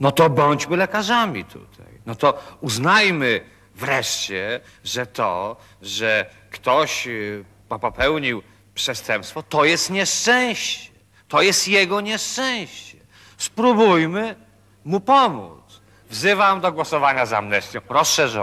No to bądźmy lekarzami tutaj. No to uznajmy wreszcie, że to, że ktoś y, popełnił przestępstwo, to jest nieszczęście. To jest jego nieszczęście. Spróbujmy mu pomóc. Wzywam do głosowania za amnestią rozszerzoną.